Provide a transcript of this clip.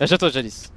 Jette-toi Janice.